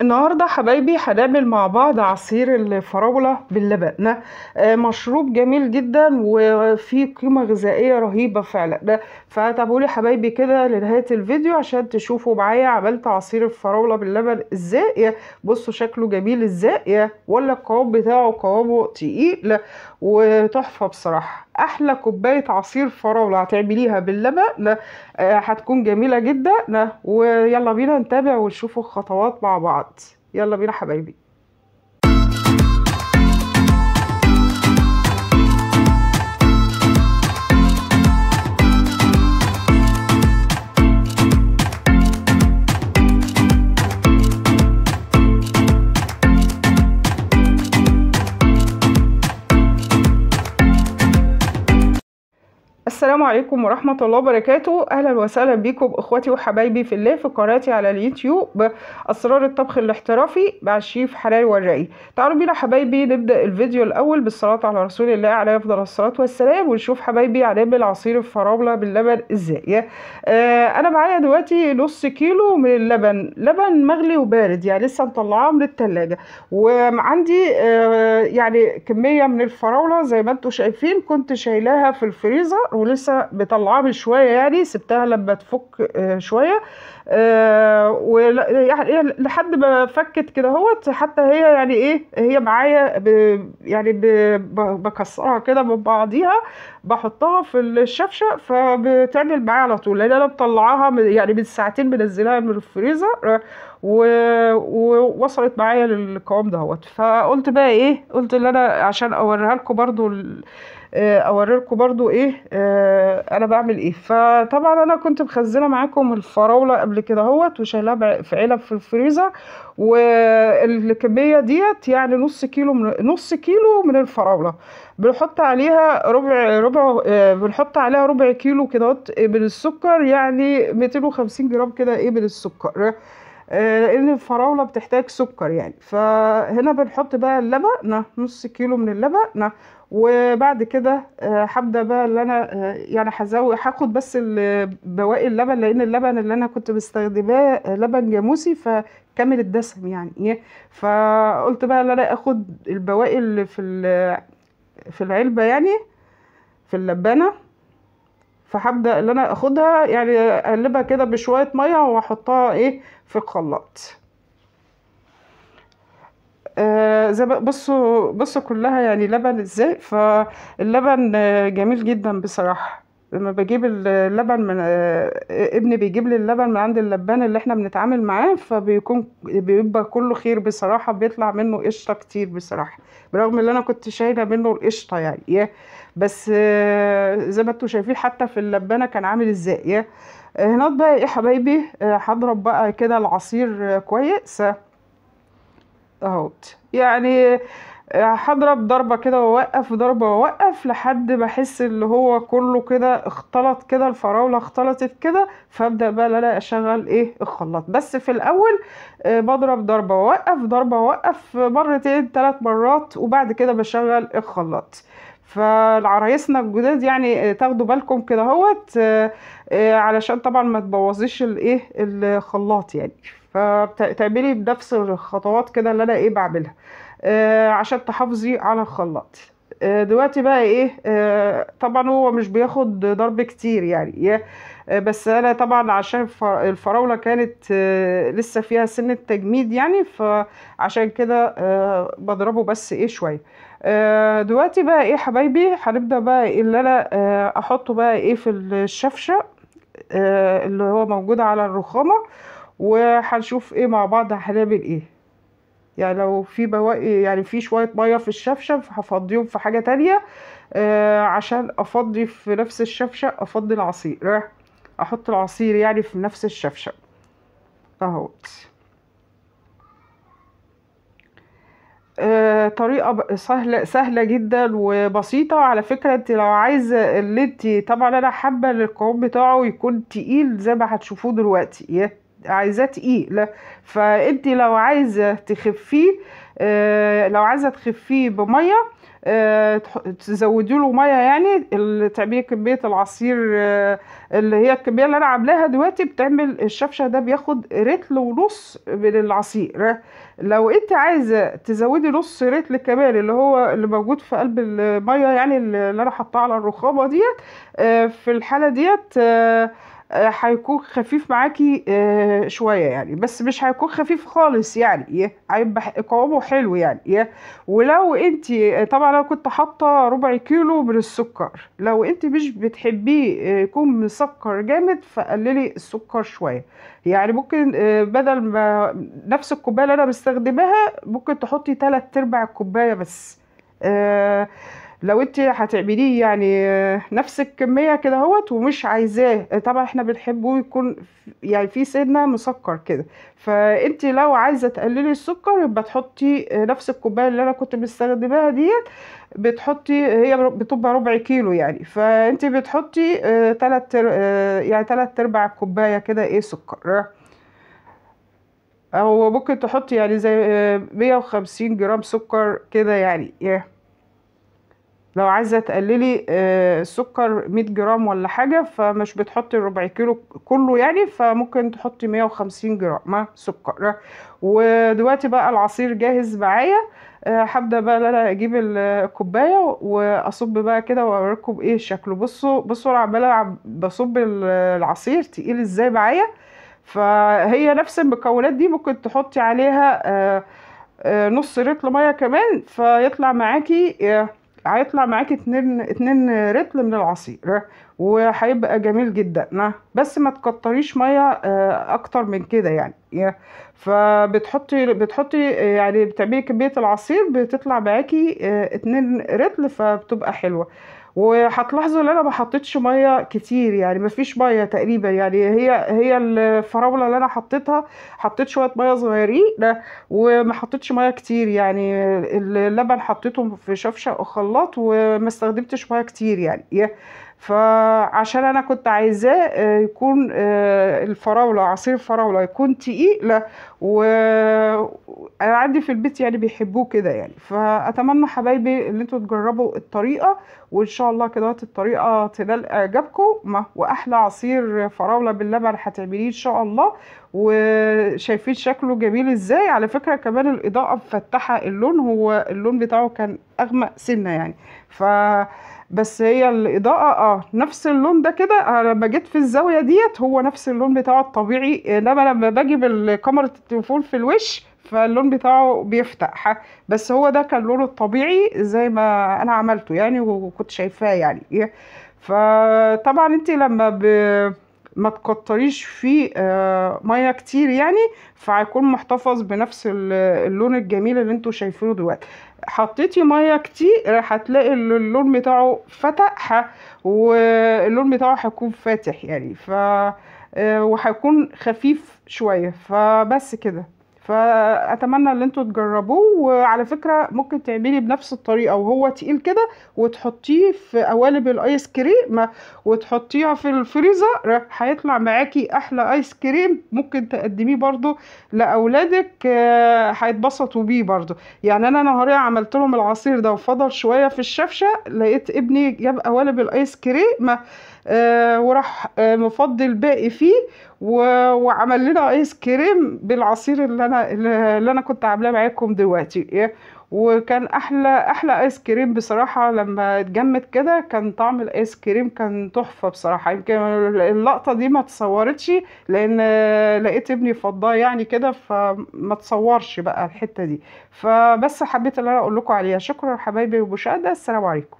النهاردة حبايبي هنعمل مع بعض عصير الفراولة باللبن آه، مشروب جميل جدا وفيه قيمة غذائية رهيبة فعلا فتابعوا لي حبايبي كده لنهاية الفيديو عشان تشوفوا معايا عملت عصير الفراولة باللبن ازاي بصوا شكله جميل ازاي ولا القوام بتاعه قوامه تقيل وتحفة بصراحة احلى كوبايه عصير فراوله هتعمليها باللبن آه، هتكون جميله جدا ويلا بينا نتابع ونشوف الخطوات مع بعض يلا بينا حبايبي السلام عليكم ورحمة الله وبركاته أهلا وسهلا بيكم بإخواتي وحبايبي في الله في قناتي على اليوتيوب أسرار الطبخ الاحترافي مع الشيف حلال والرأي تعالوا بينا حبايبي نبدأ الفيديو الأول بالصلاة على رسول الله عليه أفضل الصلاة والسلام ونشوف حبايبي هنعمل عصير الفراولة باللبن إزاي آه أنا معايا دلوقتي نص كيلو من اللبن لبن مغلي وبارد يعني لسه مطلعاه من التلاجة وعندي آه يعني كمية من الفراولة زي ما أنتم شايفين كنت شايلاها في الفريزر ولسه بطلعها من شويه يعني سبتها لما تفك آه، شويه آه، يعني إيه، لحد ما فكت كده اهوت حتى هي يعني ايه هي معايا يعني بكسرها كده من بعضيها بحطها في الشفشه فبتعمل معايا على طول لان انا مطلعاها يعني من ساعتين منزلاها من الفريزر آه، ووصلت معايا للقوام دهوت فقلت بقى ايه قلت ان انا عشان اوريها لكم برضو آه، اوريكم برضو ايه آه، انا بعمل ايه فطبعا انا كنت مخزنه معاكم الفراوله قبل كده اهوت وشايلها في علب في الفريزر والكميه ديت يعني نص كيلو من نص كيلو من الفراوله بنحط عليها ربع ربع آه، بنحط عليها ربع كيلو كده من السكر يعني 250 جرام كده ايه من السكر آه، لان الفراوله بتحتاج سكر يعني فهنا بنحط بقى اللبن نص كيلو من اللبن وبعد كده آه، هبدا بقى اللي انا آه، يعني هزود هاخد بس بواقي اللبن لان اللبن اللي انا كنت مستخدماه لبن جاموسي فكامل الدسم يعني فقلت بقى ان انا اخد البواقي اللي في في العلبه يعني في اللبانه فهبدا ان انا اخدها يعني اقلبها كده بشويه ميه واحطها ايه في الخلاط آه بصوا بصوا كلها يعني لبن ازاي فاللبن جميل جدا بصراحه لما بجيب اللبن من آه ابني بيجيب لي اللبن من عند اللبان اللي احنا بنتعامل معاه فبيكون بيبقى كله خير بصراحه بيطلع منه قشطه كتير بصراحه برغم ان انا كنت شايله منه القشطه يعني بس آه، زي ما انتم شايفين حتى في اللبانه كان عامل ازاي آه، هناك بقى ايه حبايبي آه، هضرب بقى كده العصير كويس اهوت يعني هضرب ضربه كده واوقف ضربه واوقف لحد ما احس اللي هو كله كده اختلط كده الفراوله اختلطت كده فابدا بقى لا اشغل ايه الخلاط بس في الاول بضرب ضربه واوقف ضربه واوقف مرتين ثلاث مرات وبعد كده بشغل الخلاط فالعرايسنا الجداد يعني آه، تاخدوا بالكم كده اهوت آه، آه، علشان طبعا ما تبوظيش الايه الخلاط يعني فتعملي بنفس الخطوات كده اللي انا ايه بعملها عشان تحافظي على الخلاط دلوقتي بقى ايه طبعا هو مش بياخد ضرب كتير يعني بس انا طبعا عشان الفراوله كانت لسه فيها سن التجميد يعني فعشان كده بضربه بس ايه شويه آه، دلوقتي بقى ايه حبايبي هنبدا بقى اللي انا آه، احطه بقى ايه في الشفشه آه، اللي هو موجود على الرخامه وهنشوف ايه مع بعض هنعمل ايه يعني لو في بواقي يعني في شويه ميه في الشفشه هفضيهم في حاجه تانية عشان افضي في نفس الشفشه افضي العصير احط العصير يعني في نفس الشفشه اهوت آه، طريقه سهله سهله جدا وبسيطه على فكره انت لو عايزه اللي انت طبعا انا حابه القوام بتاعه يكون تقيل زي ما هتشوفوه دلوقتي عايزاه تقيل فانت لو عايزه تخفيه آه، لو عايزه تخفيه بميه آه، تزودوا له ميه يعني تعبيه كميه العصير آه، اللي هي الكميه اللي انا عاملاها دلوقتي بتعمل الشفشه ده بياخد رتل ونص من العصير لو انت عايزه تزودي نص رتل كمان اللي هو اللي موجود في قلب الميه يعني اللي انا حطاه على الرخامه ديت آه، في الحاله ديت هيكون خفيف معاكي آه، شويه يعني بس مش هيكون خفيف خالص يعني هيبقى قوامه حلو يعني ولو انت طبعا انا كنت حاطه ربع كيلو من السكر لو انت مش بتحبيه آه، يكون مسكر جامد فقللي السكر شويه يعني ممكن آه، بدل ما نفس الكوبايه اللي انا بستخدمها ممكن تحطي تلات ارباع الكوبايه بس آه لو انت هتعمليه يعني نفس الكميه كده اهوت ومش عايزاه طبعا احنا بنحبه يكون يعني في سنه مسكر كده فانت لو عايزه تقللي السكر يبقى تحطي نفس الكوبايه اللي انا كنت مستخدماها ديت بتحطي هي بتبقى ربع كيلو يعني فانت بتحطي آه، تلات آه، يعني ثلاث ارباع كوبايه كده ايه سكر او ممكن تحطي يعني زي 150 آه، جرام سكر كده يعني yeah. لو عايزه تقللي آه، السكر 100 جرام ولا حاجه فمش بتحطي الربع كيلو كله يعني فممكن تحطي 150 جرام سكر ودلوقتي بقى العصير جاهز معايا آه، هبدا بقى انا اجيب الكوبايه واصب بقى كده واوريكم ايه شكله بصوا بصوا انا عماله بصب العصير تقيل ازاي معايا فهي نفس المكونات دي ممكن تحطي عليها آه، نص رطل ميه كمان فيطلع معاكي هيطلع معاكي اتنين اتنين رتل من العصير وهيبقى جميل جدا بس ما تكتريش ميه آه، اكتر من كده يعني فبتحطي بتحطي يعني بتعملي كميه العصير بتطلع معاكي آه، اتنين رتل فبتبقى حلوه وهتلاحظوا ان انا ما حطيتش ميه كتير يعني ما فيش ميه تقريبا يعني هي هي الفراوله اللي انا حطيتها حطيت شويه ميه صغيرين وما حطيتش ميه كتير يعني اللبن حطيته في شفشه او خلاط وما استخدمتش ميه كتير يعني فعشان انا كنت عايزاه آه، يكون آه، الفراوله عصير الفراوله يكون تقيل و انا عندي في البيت يعني بيحبوه كده يعني فاتمنى حبايبي ان انتوا تجربوا الطريقه وان شاء الله كده الطريقه تنال اعجابكم واحلى عصير فراوله باللبن هتعمليه ان شاء الله وشايفين شكله جميل ازاي على فكره كمان الاضاءه مفتحه اللون هو اللون بتاعه كان اغمق سنه يعني ف بس هي الاضاءه اه نفس اللون ده كده آه، لما جيت في الزاويه ديت هو نفس اللون بتاعه الطبيعي آه، انما لما باجي بالكاميرا التليفون في الوش فاللون بتاعه بيفتح بس هو ده كان لونه الطبيعي زي ما انا عملته يعني وكنت شايفاه يعني فطبعا انت لما ب... ما تكتريش فيه آه، ميه كتير يعني فهيكون محتفظ بنفس اللون الجميل اللي انتوا شايفينه دلوقتي حطيتي ميه كتير هتلاقي اللون بتاعه فتح واللون بتاعه هيكون فاتح يعني ف آه، وهيكون خفيف شويه فبس كده فاتمنى ان انتوا تجربوه وعلى فكره ممكن تعملي بنفس الطريقه وهو تقيل كده وتحطيه في قوالب الايس كريم وتحطيها في الفريزر هيطلع معاكي احلى ايس كريم ممكن تقدميه برضو لاولادك آه، هيتبسطوا بيه برضو يعني انا نهاريه عملت لهم العصير ده وفضل شويه في الشفشه لقيت ابني جاب قوالب الايس كريم آه، وراح آه، مفضي الباقي فيه وعمل لنا ايس كريم بالعصير اللي انا اللي انا كنت عاملاه معاكم دلوقتي وكان احلى احلى ايس كريم بصراحه لما اتجمد كده كان طعم الايس كريم كان تحفه بصراحه يمكن اللقطه دي ما تصورتش لان لقيت ابني فضاه يعني كده فما تصورش بقى الحته دي فبس حبيت ان انا اقول لكم عليها شكرا حبايبي وبشاده السلام عليكم